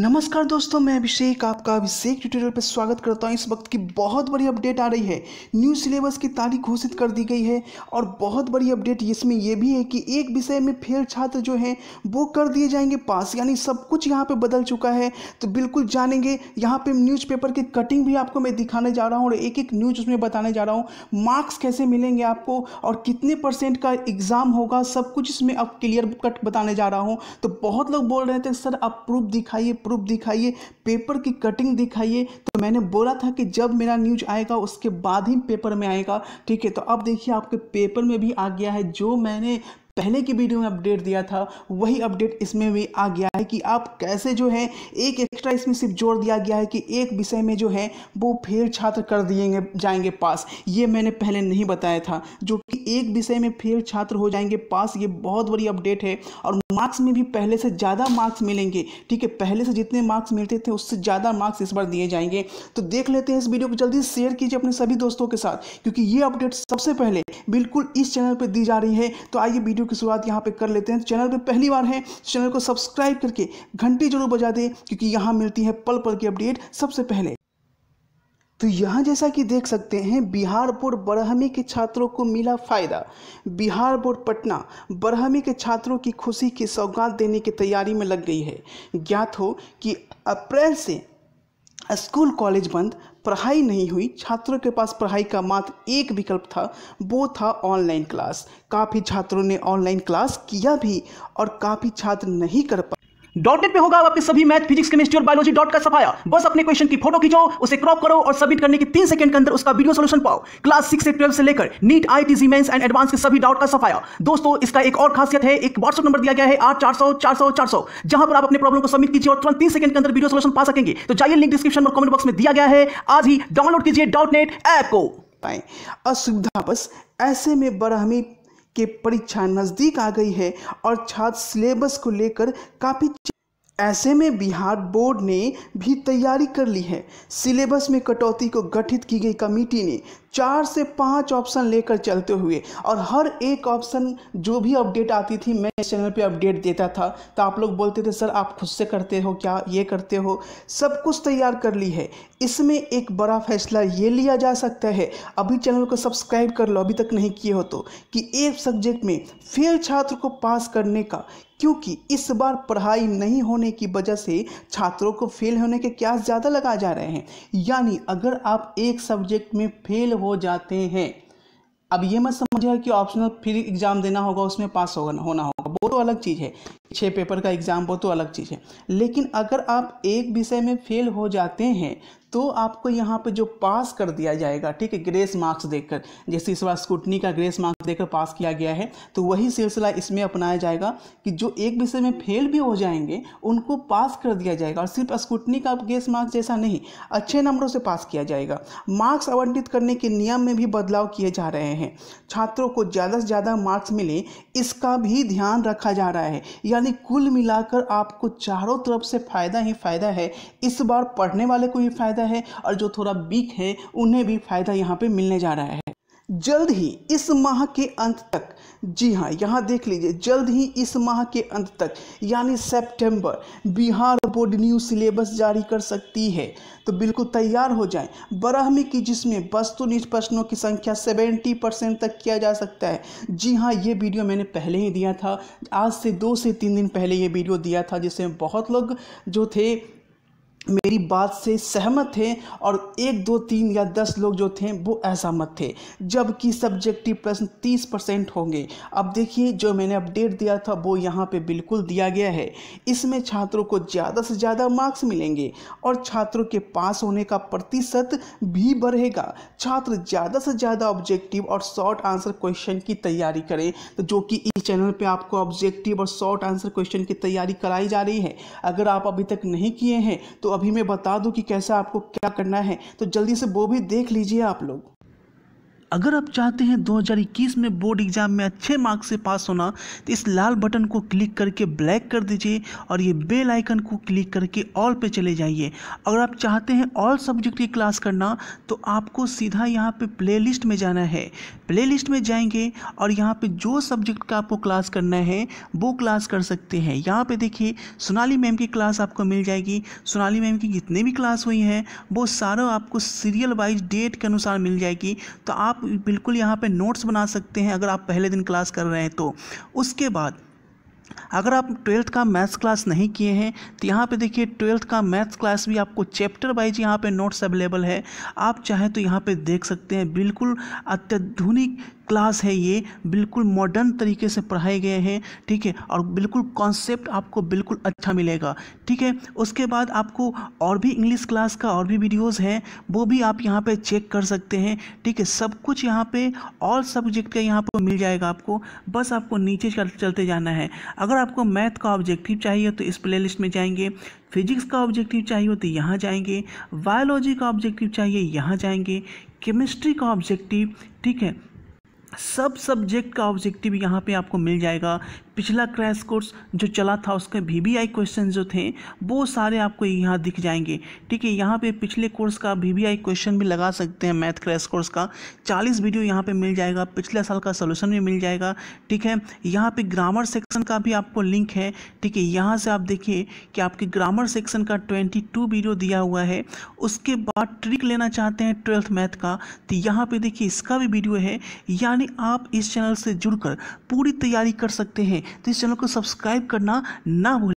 नमस्कार दोस्तों मैं अभिषेक आपका अभिषेक ट्यूटोरियल पर स्वागत करता हूं इस वक्त की बहुत बड़ी अपडेट आ रही है न्यू सिलेबस की तारीख घोषित कर दी गई है और बहुत बड़ी अपडेट इसमें यह भी है कि एक विषय में फेल छात्र जो हैं वो कर दिए जाएंगे पास यानी सब कुछ यहाँ पे बदल चुका है तो बिल्कुल जानेंगे यहाँ पर न्यूज़ की कटिंग भी आपको मैं दिखाने जा रहा हूँ और एक एक न्यूज उसमें बताने जा रहा हूँ मार्क्स कैसे मिलेंगे आपको और कितने परसेंट का एग्ज़ाम होगा सब कुछ इसमें अब क्लियर कट बताने जा रहा हूँ तो बहुत लोग बोल रहे थे सर आप प्रूफ दिखाइए प्रूफ दिखाइए पेपर की कटिंग दिखाइए तो मैंने बोला था कि जब मेरा न्यूज आएगा उसके बाद ही पेपर में आएगा ठीक है तो अब देखिए आपके पेपर में भी आ गया है जो मैंने पहले की वीडियो में अपडेट दिया था वही अपडेट इसमें भी आ गया है कि आप कैसे जो है एक एक्स्ट्रा इसमें सिर्फ जोड़ दिया गया है कि एक विषय में जो है वो फिर छात्र कर दिएंगे जाएंगे पास ये मैंने पहले नहीं बताया था जो कि एक विषय में फिर छात्र हो जाएंगे पास ये बहुत बड़ी अपडेट है और मार्क्स में भी पहले से ज़्यादा मार्क्स मिलेंगे ठीक है पहले से जितने मार्क्स मिलते थे उससे ज़्यादा मार्क्स इस बार दिए जाएंगे तो देख लेते हैं इस वीडियो को जल्दी शेयर कीजिए अपने सभी दोस्तों के साथ क्योंकि ये अपडेट सबसे पहले बिल्कुल इस चैनल पर दी जा रही है तो आइए वीडियो वीडियो की शुरुआत यहाँ पे कर लेते हैं तो चैनल पे पहली बार है तो चैनल को सब्सक्राइब करके घंटी जरूर बजा दे क्योंकि यहाँ मिलती है पल पल की अपडेट सबसे पहले तो यहाँ जैसा कि देख सकते हैं बिहार बोर्ड बरहमी के छात्रों को मिला फायदा बिहार बोर्ड पटना बरहमी के छात्रों की खुशी की सौगात देने की तैयारी में लग गई है ज्ञात हो कि अप्रैल से स्कूल कॉलेज बंद पढ़ाई नहीं हुई छात्रों के पास पढ़ाई का मात्र एक विकल्प था वो था ऑनलाइन क्लास काफ़ी छात्रों ने ऑनलाइन क्लास किया भी और काफ़ी छात्र नहीं कर पाए डॉट नेट पे होगा आपके सभी मैथ फिजिक्स केमिस्ट्री और बायोलॉजी डॉट का सफाया बस अपने क्वेश्चन की फोटो खींचो उसे क्रॉप करो और सबमिट करने के तीन सेकंड के अंदर उसका वीडियो सोल्यूशन पाओ क्लास सिक्स से ट्वेल्व से लेकर NEET I T mains and advance के सभी डाउट का सफाया दोस्तों इसका एक और खासियत है एक व्हाट्सअप नंबर दिया गया है आठ चार सौ चार सौ चार सौ जहां पर आप अपने प्रॉब्लम को सबमिट कीजिए और तुरंत तीन सेकंड के अंदर वीडियो सोल्यूशन पा सकेंगे तो जाइए लिंक डिस्क्रिप्शन और कमेंट बॉक्स में दिया गया है आज ही डाउनलोड कीजिए डॉट नेट ऐप को असुविधा बस ऐसे में बरहमी कि परीक्षा नज़दीक आ गई है और छात्र सिलेबस को लेकर काफ़ी ऐसे में बिहार बोर्ड ने भी तैयारी कर ली है सिलेबस में कटौती को गठित की गई कमेटी ने चार से पांच ऑप्शन लेकर चलते हुए और हर एक ऑप्शन जो भी अपडेट आती थी मैं इस चैनल पे अपडेट देता था तो आप लोग बोलते थे सर आप खुद से करते हो क्या ये करते हो सब कुछ तैयार कर ली है इसमें एक बड़ा फैसला ये लिया जा सकता है अभी चैनल को सब्सक्राइब कर लो अभी तक नहीं किए हो तो कि एक सब्जेक्ट में फेल छात्र को पास करने का क्योंकि इस बार पढ़ाई नहीं होने की वजह से छात्रों को फेल होने के क्या ज़्यादा लगा जा रहे हैं यानी अगर आप एक सब्जेक्ट में फेल हो जाते हैं अब ये मत समझिए कि ऑप्शनल फिर एग्ज़ाम देना होगा उसमें पास होगा होना होगा वो तो अलग चीज़ है छः पेपर का एग्ज़ाम हो तो अलग चीज़ है लेकिन अगर आप एक विषय में फेल हो जाते हैं तो आपको यहाँ पे जो पास कर दिया जाएगा ठीक है ग्रेस मार्क्स देकर जैसे इस बार स्कूटनी का ग्रेस मार्क्स देकर पास किया गया है तो वही सिलसिला इसमें अपनाया जाएगा कि जो एक विषय में फेल भी हो जाएंगे उनको पास कर दिया जाएगा और सिर्फ स्कूटनी का ग्रेस मार्क्स जैसा नहीं अच्छे नंबरों से पास किया जाएगा मार्क्स आवंटित करने के नियम में भी बदलाव किए जा रहे हैं छात्रों को ज़्यादा से ज़्यादा मार्क्स मिले इसका भी ध्यान रखा जा रहा है या यानी कुल मिलाकर आपको चारों तरफ से फ़ायदा ही फ़ायदा है इस बार पढ़ने वाले को भी फ़ायदा है और जो थोड़ा वीक है उन्हें भी फ़ायदा यहाँ पे मिलने जा रहा है जल्द ही इस माह के अंत तक जी हाँ यहाँ देख लीजिए जल्द ही इस माह के अंत तक यानी सितंबर बिहार बोर्ड न्यू सिलेबस जारी कर सकती है तो बिल्कुल तैयार हो जाएं बारहवीं की जिसमें वस्तुनिष्ठ प्रश्नों की संख्या 70 परसेंट तक किया जा सकता है जी हाँ ये वीडियो मैंने पहले ही दिया था आज से दो से तीन दिन पहले ये वीडियो दिया था जिसमें बहुत लोग जो थे मेरी बात से सहमत थे और एक दो तीन या दस लोग जो थे वो असहमत थे जबकि सब्जेक्टिव प्रश्न तीस परसेंट होंगे अब देखिए जो मैंने अपडेट दिया था वो यहाँ पे बिल्कुल दिया गया है इसमें छात्रों को ज़्यादा से ज़्यादा मार्क्स मिलेंगे और छात्रों के पास होने का प्रतिशत भी बढ़ेगा छात्र ज़्यादा से ज़्यादा ऑब्जेक्टिव और शॉर्ट आंसर क्वेश्चन की तैयारी करें तो जो कि इस चैनल पर आपको ऑब्जेक्टिव और शॉर्ट आंसर क्वेश्चन की तैयारी कराई जा रही है अगर आप अभी तक नहीं किए हैं तो अभी मैं बता दूं कि कैसा आपको क्या करना है तो जल्दी से वो भी देख लीजिए आप लोग अगर आप चाहते हैं 2021 में बोर्ड एग्जाम में अच्छे मार्क्स से पास होना तो इस लाल बटन को क्लिक करके ब्लैक कर दीजिए और ये बेल आइकन को क्लिक करके ऑल पे चले जाइए अगर आप चाहते हैं ऑल सब्जेक्ट की क्लास करना तो आपको सीधा यहाँ पे प्लेलिस्ट में जाना है प्लेलिस्ट में जाएंगे और यहाँ पे जो सब्जेक्ट का आपको क्लास करना है वो क्लास कर सकते हैं यहाँ पर देखिए सोनाली मैम की क्लास आपको मिल जाएगी सोनाली मैम की जितने भी क्लास हुई हैं वो सारा आपको सीरियल वाइज डेट के अनुसार मिल जाएगी तो आप बिल्कुल यहाँ पे नोट्स बना सकते हैं अगर आप पहले दिन क्लास कर रहे हैं तो उसके बाद अगर आप ट्वेल्थ का मैथ्स क्लास नहीं किए हैं तो यहाँ पे देखिए ट्वेल्थ का मैथ्स क्लास भी आपको चैप्टर वाइज यहाँ पे नोट्स अवेलेबल है आप चाहें तो यहाँ पे देख सकते हैं बिल्कुल अत्याधुनिक क्लास है ये बिल्कुल मॉडर्न तरीके से पढ़ाए गए हैं ठीक है और बिल्कुल कॉन्सेप्ट आपको बिल्कुल अच्छा मिलेगा ठीक है उसके बाद आपको और भी इंग्लिश क्लास का और भी वीडियोस हैं वो भी आप यहाँ पे चेक कर सकते हैं ठीक है सब कुछ यहाँ पे ऑल सब्जेक्ट का यहाँ पर मिल जाएगा आपको बस आपको नीचे चल, चलते जाना है अगर आपको मैथ का ऑब्जेक्टिव चाहिए तो इस प्ले में जाएंगे फिजिक्स का ऑब्जेक्टिव चाहिए तो यहाँ जाएंगे बायोलॉजी का ऑब्जेक्टिव चाहिए यहाँ जाएंगे केमिस्ट्री का ऑब्जेक्टिव ठीक है सब सब्जेक्ट का ऑब्जेक्टिव यहाँ पे आपको मिल जाएगा पिछला क्रैश कोर्स जो चला था उसके वी वी आई क्वेश्चन जो थे वो सारे आपको यहाँ दिख जाएंगे ठीक है यहाँ पे पिछले कोर्स का वी वी आई क्वेश्चन भी लगा सकते हैं मैथ क्रैश कोर्स का चालीस वीडियो यहाँ पे मिल जाएगा पिछले साल का सोल्यूशन भी मिल जाएगा ठीक है यहाँ पे ग्रामर सेक्शन का भी आपको लिंक है ठीक है यहाँ से आप देखिए कि आपके ग्रामर सेक्शन का ट्वेंटी टू वीडियो दिया हुआ है उसके बाद ट्रिक लेना चाहते हैं ट्वेल्थ मैथ का तो यहाँ पर देखिए इसका भी वीडियो है यानी आप इस चैनल से जुड़ पूरी तैयारी कर सकते हैं तो इस चैनल को सब्सक्राइब करना ना भूलें